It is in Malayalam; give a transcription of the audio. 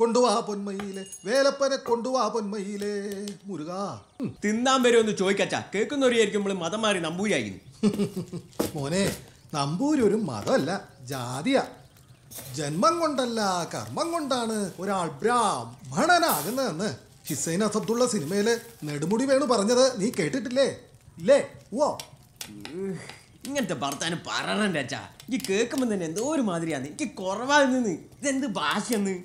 കൊണ്ടുവാ പൊന്മയിലെ വേലപ്പനെ കൊണ്ടുവാ പൊന്മയിലെ മുരുക തിന്നാൻ ഒന്ന് ചോദിക്കച്ച നമ്മൾ മതം മാറി നമ്പൂരായിരുന്നു മോനെ ഒരു മതമല്ല ജാതിയ ജന്മം കൊണ്ടല്ല കർമ്മം കൊണ്ടാണ് ഒരാൾ ബ്രാഹ്മണനാകുന്നതെന്ന് ഹിസൈൻ അസബ്ദുള്ള സിനിമയിലെ നെടുമുടി വേണു പറഞ്ഞത് നീ കേട്ടിട്ടില്ലേ ഇല്ലേ ഓ ഇങ്ങനത്തെ ഭർത്താനം പറഞ്ഞാ അച്ഛാ ഈ കേൾക്കുമ്പോൾ തന്നെ എന്തോ ഒരു മാതിരിയാണ് എനിക്ക് കുറവാകുന്നു ഇതെന്ത് ഭാഷയെന്ന്